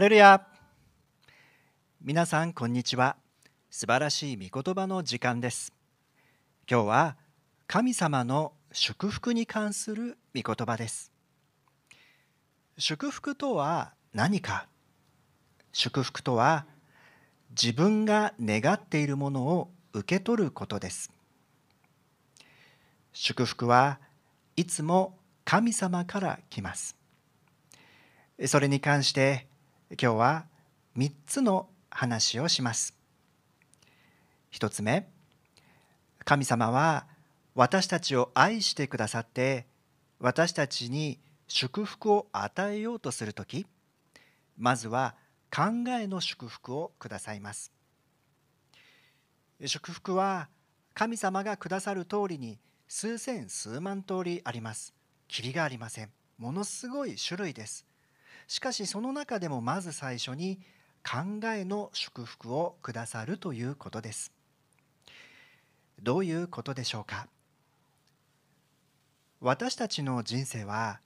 レルヤ皆さんこんにちは素晴らしい御言葉の時間です今日は神様の祝福に関する御言葉です祝福とは何か祝福とは自分が願っているものを受け取ることです祝福はいつも神様から来ますそれに関して今日は3つの話をします1つ目神様は私たちを愛してくださって私たちに祝福を与えようとする時まずは考えの祝福をくださいます祝福は神様がくださる通りに数千数万通りあります。キがありません。ものすごい種類です。しかしその中でもまず最初に考えの祝福をくださるということですどういうことでしょうか私たちの人生は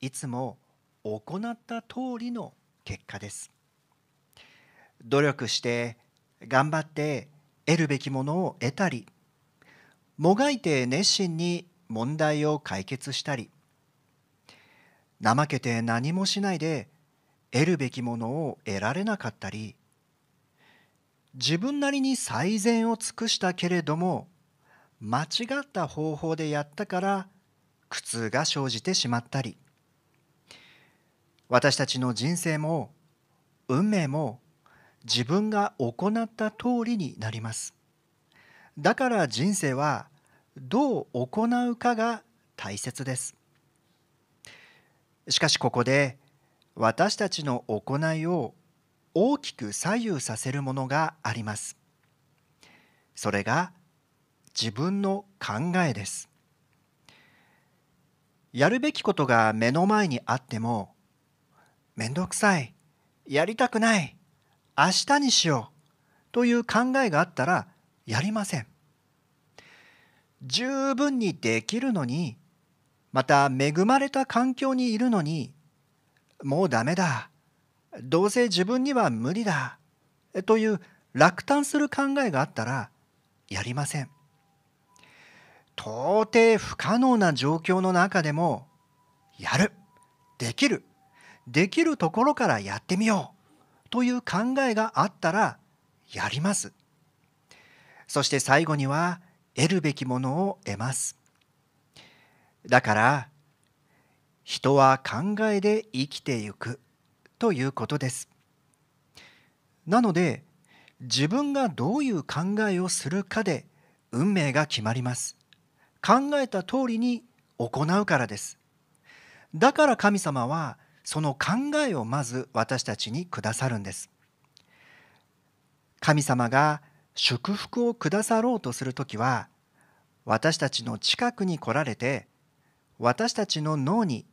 いつも行った通りの結果です努力して頑張って得るべきものを得たりもがいて熱心に問題を解決したり怠けて何もしないで得るべきものを得られなかったり自分なりに最善を尽くしたけれども間違った方法でやったから苦痛が生じてしまったり私たちの人生も運命も自分が行った通りになりますだから人生はどう行うかが大切ですしかしここで私たちの行いを大きく左右させるものがあります。それが自分の考えです。やるべきことが目の前にあっても、めんどくさい、やりたくない、明日にしようという考えがあったらやりません。十分にできるのにまた恵まれた環境にいるのにもうダメだどうせ自分には無理だという落胆する考えがあったらやりません到底不可能な状況の中でもやるできるできるところからやってみようという考えがあったらやりますそして最後には得るべきものを得ますだから人は考えで生きてゆくということです。なので自分がどういう考えをするかで運命が決まります。考えた通りに行うからです。だから神様はその考えをまず私たちにくださるんです。神様が祝福をくださろうとする時は私たちの近くに来られて私たちの脳に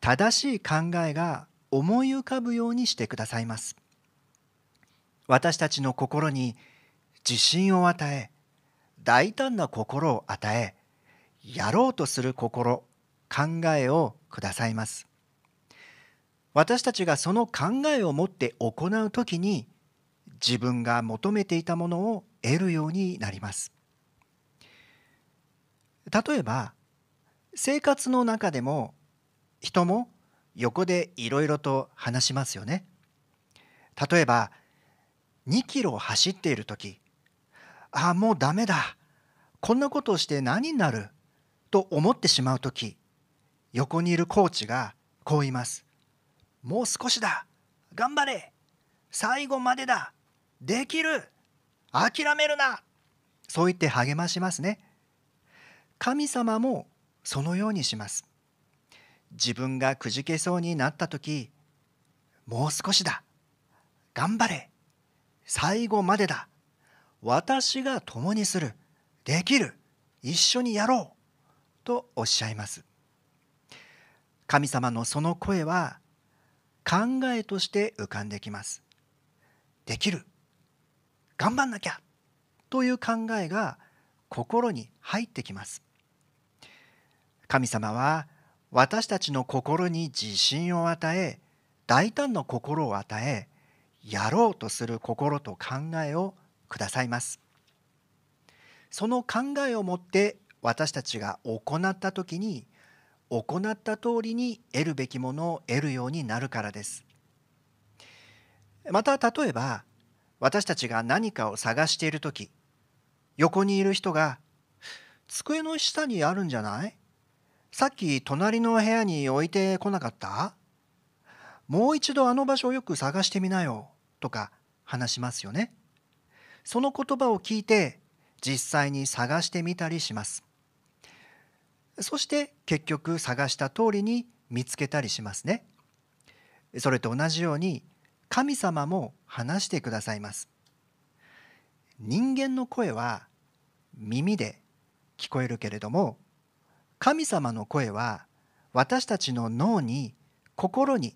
正しい考えが思い浮かぶようにしてくださいます私たちの心に自信を与え大胆な心を与えやろうとする心考えをくださいます私たちがその考えを持って行う時に自分が求めていたものを得るようになります例えば生活の中でも人も横でいろいろと話しますよね。例えば2キロ走っている時「ああもうダメだこんなことをして何になる」と思ってしまう時横にいるコーチがこう言います。もう少しだ頑張れ最後までだできる諦めるなそう言って励ましますね。神様もそのようにします自分がくじけそうになった時もう少しだ頑張れ最後までだ私が共にするできる一緒にやろうとおっしゃいます神様のその声は考えとして浮かんできますできる頑張んなきゃという考えが心に入ってきます神様は私たちの心に自信を与え大胆な心を与えやろうとする心と考えをくださいますその考えを持って私たちが行った時に行った通りに得るべきものを得るようになるからですまた例えば私たちが何かを探している時横にいる人が「机の下にあるんじゃないさっき隣の部屋に置いてこなかったもう一度あの場所をよく探してみなよとか話しますよね。その言葉を聞いて実際に探してみたりします。そして結局探した通りに見つけたりしますね。それと同じように神様も話してくださいます。人間の声は耳で聞こえるけれども神様の声は私たちの脳に心に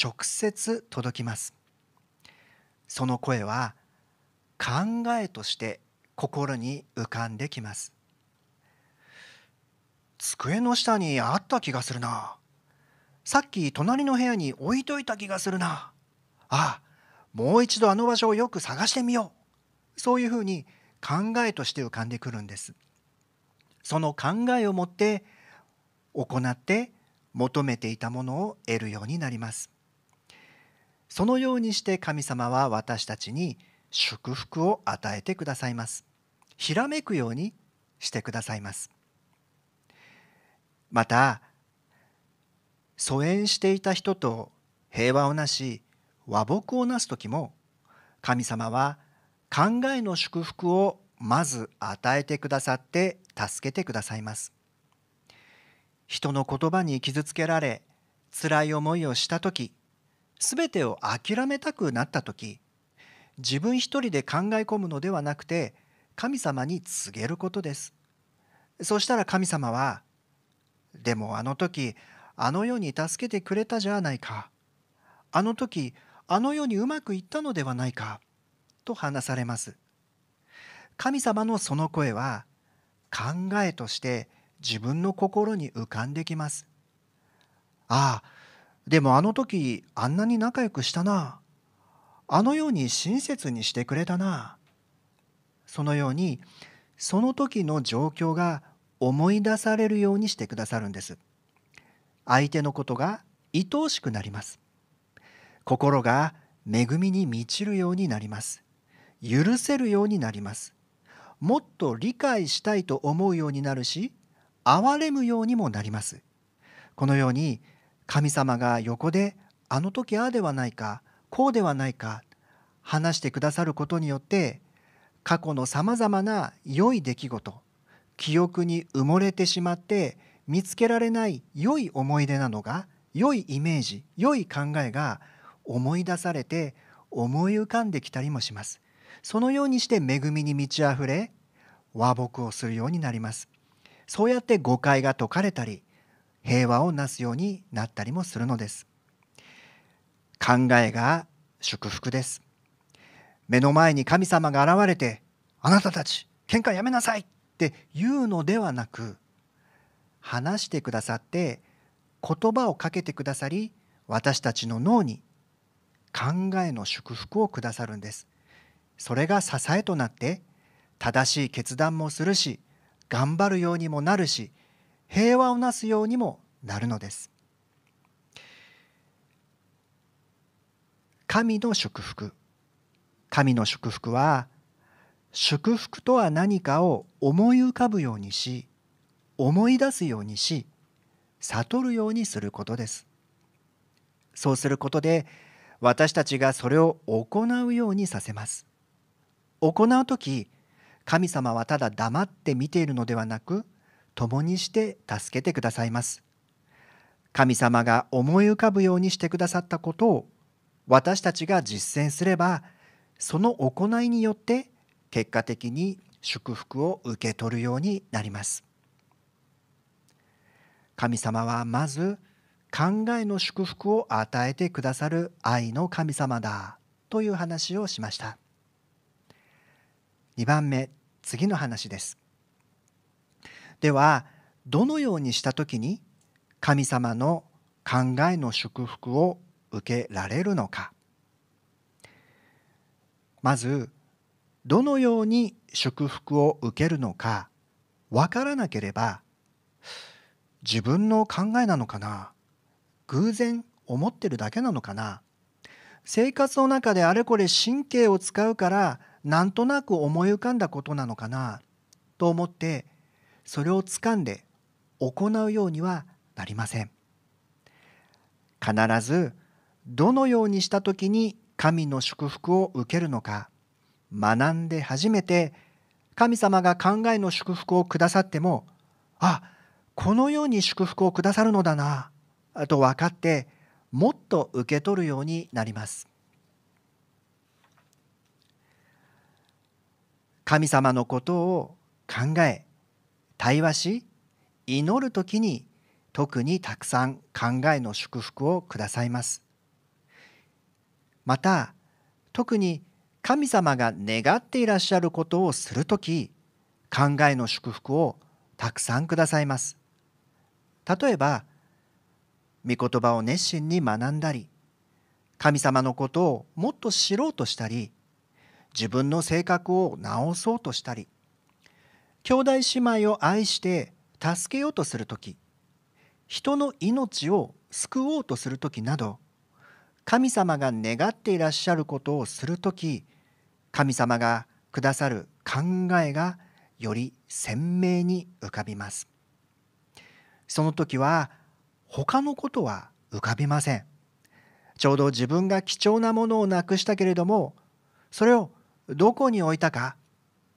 直接届きますその声は考えとして心に浮かんできます机の下にあった気がするなさっき隣の部屋に置いといた気がするなああもう一度あの場所をよく探してみようそういうふうに考えとして浮かんでくるんです。その考えを持って行って求めていたものを得るようになりますそのようにして神様は私たちに祝福を与えてくださいますひらめくようにしてくださいますまた疎遠していた人と平和をなし和睦をなす時も神様は考えの祝福をまず与えてくださって助けてくださいます人の言葉に傷つけられ辛い思いをした時すべてを諦めたくなった時自分一人で考え込むのではなくて神様に告げることですそうしたら神様は「でもあの時あの世に助けてくれたじゃないか」「あの時あの世にうまくいったのではないか」と話されます「神様のその声は考えとして自分の心に浮かんできます。ああでもあの時あんなに仲良くしたなあのように親切にしてくれたなそのようにその時の状況が思い出されるようにしてくださるんです。相手のことが愛おしくなります。心が恵みに満ちるようになります。許せるようになります。もっと理解したいと思うようになるし憐れむようにもなりますこのように神様が横であの時ああではないかこうではないか話してくださることによって過去のさまざまな良い出来事記憶に埋もれてしまって見つけられない良い思い出なのが良いイメージ良い考えが思い出されて思い浮かんできたりもします。そのようにして恵みに満ち溢れ和睦をするようになりますそうやって誤解が解かれたり平和をなすようになったりもするのです考えが祝福です目の前に神様が現れてあなたたち喧嘩やめなさいって言うのではなく話してくださって言葉をかけてくださり私たちの脳に考えの祝福をくださるんですそれが支えとなって正しい決断もするし頑張るようにもなるし平和をなすようにもなるのです神の祝福神の祝福は祝福とは何かを思い浮かぶようにし思い出すようにし悟るようにすることですそうすることで私たちがそれを行うようにさせます行う時神様はただ黙って見ているのではなく共にして助けてくださいます神様が思い浮かぶようにしてくださったことを私たちが実践すればその行いによって結果的に祝福を受け取るようになります神様はまず考えの祝福を与えてくださる愛の神様だという話をしました。2番目次の話です。ではどのようにした時に神様の考えの祝福を受けられるのかまずどのように祝福を受けるのかわからなければ自分の考えなのかな偶然思ってるだけなのかな生活の中であれこれ神経を使うからなんとなく思い浮かんだことなのかなと思ってそれをつかんで行うようにはなりません。必ずどのようにした時に神の祝福を受けるのか学んで初めて神様が考えの祝福をくださってもあこのように祝福をくださるのだなと分かってもっと受け取るようになります。神様のことを考え対話し祈る時に特にたくさん考えの祝福をくださいます。また特に神様が願っていらっしゃることをする時考えの祝福をたくさんくださいます。例えば御言葉を熱心に学んだり神様のことをもっと知ろうとしたり自分の性格を直そうとしたり兄弟姉妹を愛して助けようとする時人の命を救おうとする時など神様が願っていらっしゃることをする時神様がくださる考えがより鮮明に浮かびます。その時は他のことは浮かびません。ちょうど自分が貴重なものをなくしたけれどもそれをどこに置いたか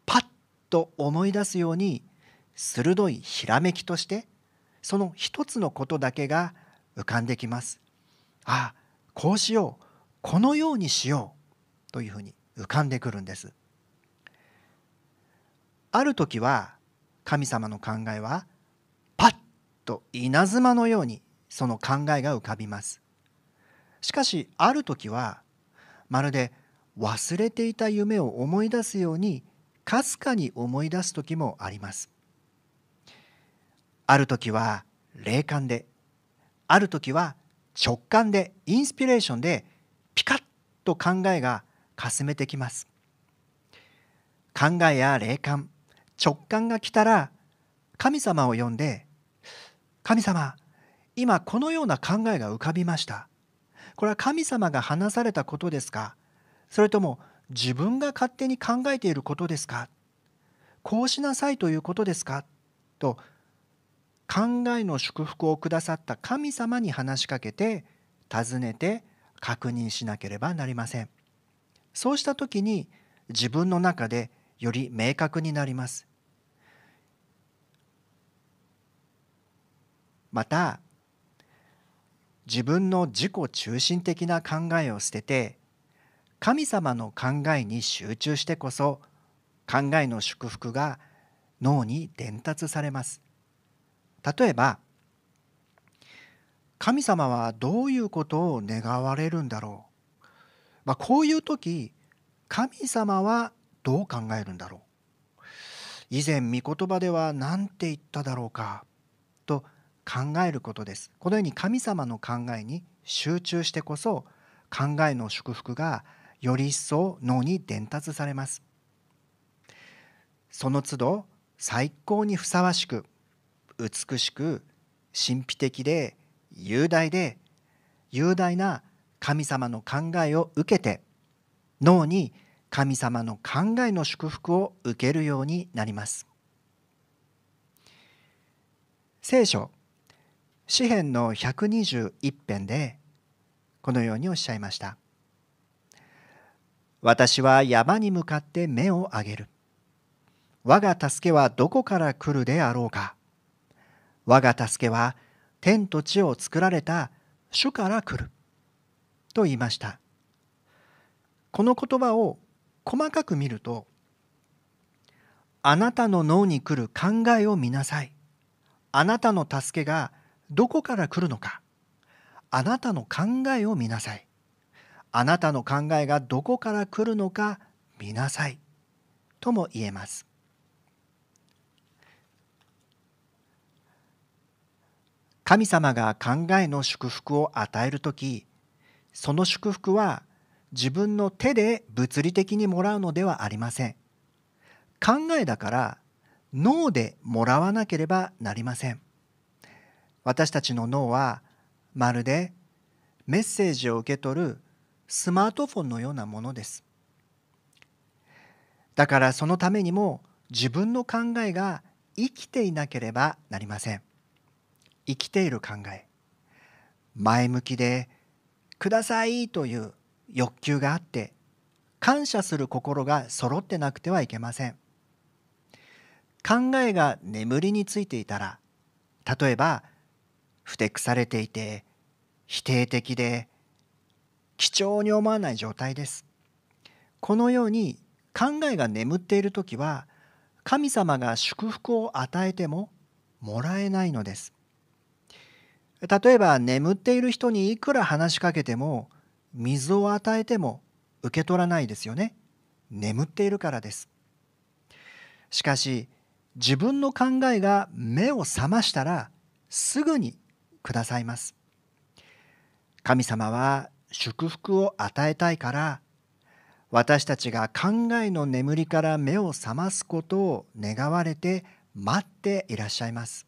パッと思い出すように鋭いひらめきとしてその一つのことだけが浮かんできます。ああこうしようこのようにしようというふうに浮かんでくるんです。ある時は神様の考えはパッと稲妻のようにその考えが浮かびます。しかしある時はまるで忘れていた夢を思い出すようにかすかに思い出す時もありますある時は霊感である時は直感でインスピレーションでピカッと考えがかすめてきます考えや霊感直感が来たら神様を呼んで「神様今このような考えが浮かびました」これは神様が話されたことですかそれとも自分が勝手に考えていることですかこうしなさいということですかと考えの祝福をくださった神様に話しかけて尋ねて確認しなければなりませんそうした時に自分の中でより明確になりますまた自分の自己中心的な考えを捨てて神様の考えに集中してこそ考えの祝福が脳に伝達されます例えば神様はどういうことを願われるんだろう、まあ、こういう時神様はどう考えるんだろう以前御言葉では何て言っただろうかと考えることですこのように神様の考えに集中してこそ考えの祝福がより一層脳に伝達されますその都度最高にふさわしく美しく神秘的で雄大で雄大な神様の考えを受けて脳に神様の考えの祝福を受けるようになります聖書詩篇の121編でこのようにおっしゃいました私は山に向かって目を上げる。我が助けはどこから来るであろうか。我が助けは天と地を作られた主から来る。と言いました。この言葉を細かく見ると、あなたの脳に来る考えを見なさい。あなたの助けがどこから来るのか。あなたの考えを見なさい。あなたの考えがどこから来るのか見なさいとも言えます。神様が考えの祝福を与える時その祝福は自分の手で物理的にもらうのではありません。考えだから脳でもらわなければなりません。私たちの脳はまるでメッセージを受け取るスマートフォンのようなものです。だからそのためにも自分の考えが生きていなければなりません。生きている考え。前向きで「ください」という欲求があって感謝する心が揃ってなくてはいけません。考えが眠りについていたら例えばふてくされていて否定的で貴重に思わない状態です。このように考えが眠っている時は神様が祝福を与えてももらえないのです。例えば眠っている人にいくら話しかけても水を与えても受け取らないですよね。眠っているからです。しかし自分の考えが目を覚ましたらすぐにくださいます。神様は祝福を与えたいから私たちが考えの眠りから目を覚ますことを願われて待っていらっしゃいます。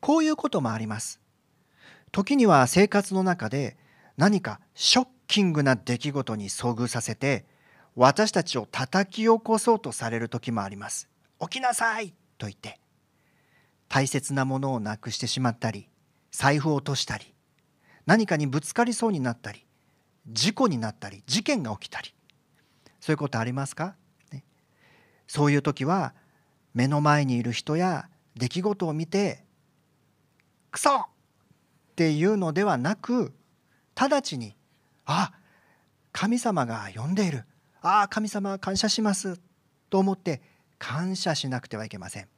こういうこともあります。時には生活の中で何かショッキングな出来事に遭遇させて私たちを叩き起こそうとされる時もあります。起きなさいと言って大切なものをなくしてしまったり財布を落としたり何かにぶつかりそうになったり事故になったり事件が起きたりそういうことありますか、ね、そういう時は目の前にいる人や出来事を見て「クソ!」っていうのではなく直ちに「あ神様が呼んでいる」「ああ神様感謝します」と思って感謝しなくてはいけません。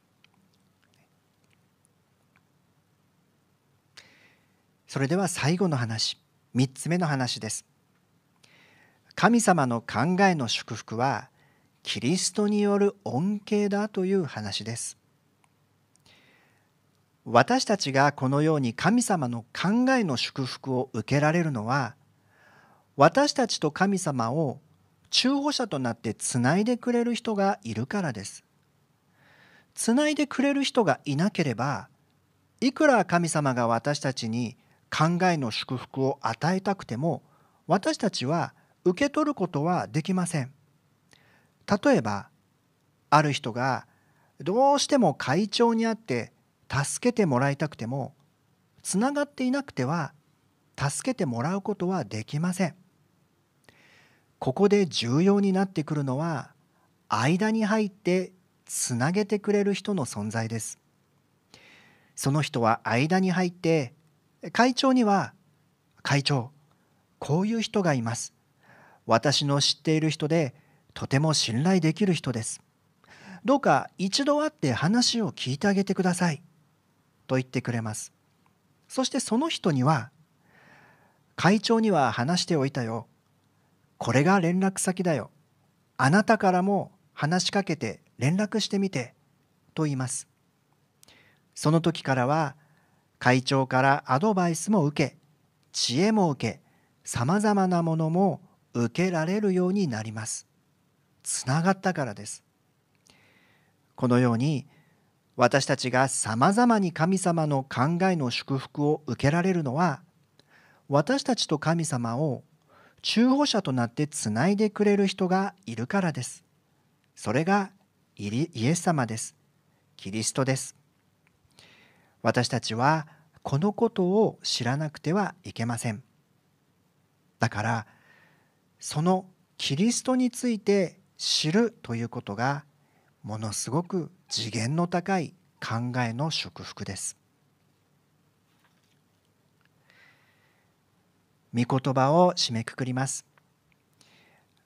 それでは最後の話3つ目の話です神様の考えの祝福はキリストによる恩恵だという話です私たちがこのように神様の考えの祝福を受けられるのは私たちと神様を中保者となってつないでくれる人がいるからです。つないでくれる人がいなければいくら神様が私たちに考えの祝福を与えたくても私たちは受け取ることはできません。例えばある人がどうしても会長に会って助けてもらいたくてもつながっていなくては助けてもらうことはできません。ここで重要になってくるのは間に入ってつなげてくれる人の存在です。その人は間に入って会長には「会長こういう人がいます私の知っている人でとても信頼できる人ですどうか一度会って話を聞いてあげてください」と言ってくれますそしてその人には「会長には話しておいたよこれが連絡先だよあなたからも話しかけて連絡してみて」と言いますその時からは会長からアドバイスも受け知恵も受けさまざまなものも受けられるようになります。つながったからです。このように私たちがさまざまに神様の考えの祝福を受けられるのは私たちと神様を中保者となってつないでくれる人がいるからです。それがイエス様です。キリストです。私たちはこのことを知らなくてはいけませんだからそのキリストについて知るということがものすごく次元の高い考えの祝福です御言葉を締めくくります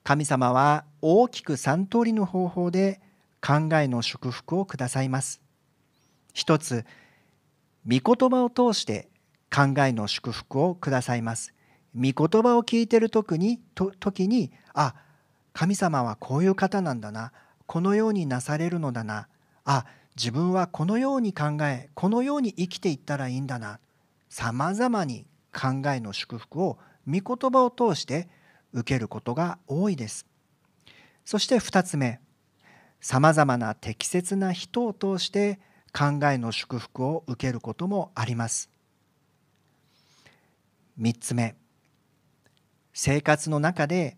神様は大きく3通りの方法で考えの祝福をくださいます一つ御言葉を通して考えの祝福をくださいます。御言葉を聞いてる時に時にあ神様はこういう方なんだなこのようになされるのだなあ自分はこのように考えこのように生きていったらいいんだなさまざまに考えの祝福を御言葉を通して受けることが多いです。そして2つ目さまざまな適切な人を通して考えの祝福を受けることもあります3つ目生活の中で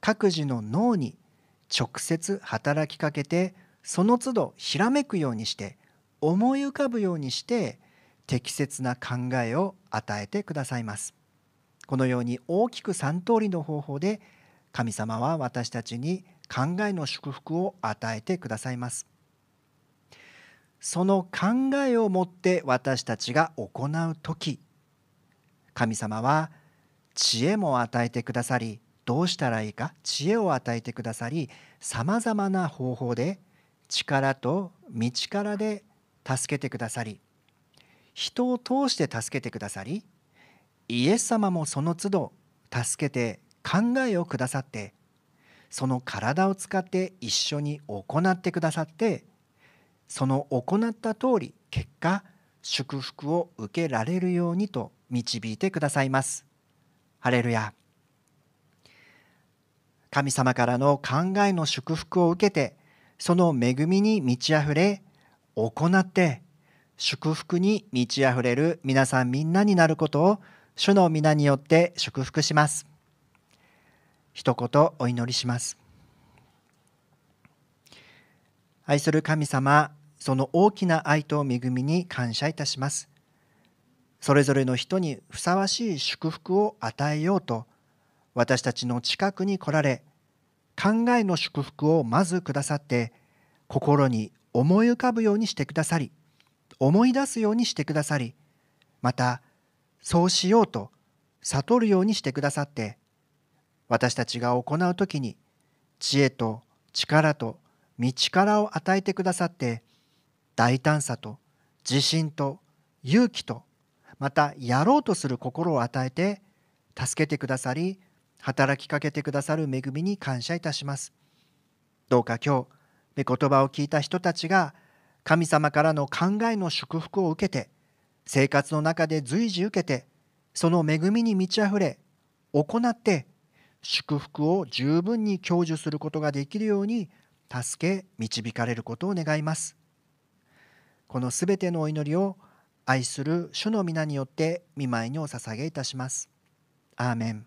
各自の脳に直接働きかけてその都度ひらめくようにして思い浮かぶようにして適切な考えを与えてくださいますこのように大きく3通りの方法で神様は私たちに考えの祝福を与えてくださいますその考えを持って私たちが行う時神様は知恵も与えてくださりどうしたらいいか知恵を与えてくださりさまざまな方法で力と道からで助けてくださり人を通して助けてくださりイエス様もその都度助けて考えをくださってその体を使って一緒に行ってくださってその行った通り結果祝福を受けられるようにと導いてくださいます。ハレルヤ神様からの考えの祝福を受けてその恵みに満ち溢れ行って祝福に満ち溢れる皆さんみんなになることを主の皆によって祝福します。一言お祈りします。愛する神様、その大きな愛と恵みに感謝いたします。それぞれの人にふさわしい祝福を与えようと、私たちの近くに来られ、考えの祝福をまずくださって、心に思い浮かぶようにしてくださり、思い出すようにしてくださり、また、そうしようと悟るようにしてくださって、私たちが行う時に、知恵と力と道からを与えてくださって大胆さと自信と勇気とまたやろうとする心を与えて助けてくださり働きかけてくださる恵みに感謝いたします。どうか今日御言葉を聞いた人たちが神様からの考えの祝福を受けて生活の中で随時受けてその恵みに満ちあふれ行って祝福を十分に享受することができるように助け導かれることを願いますこのすべてのお祈りを愛する主の皆によって見舞いにお捧げいたしますアーメン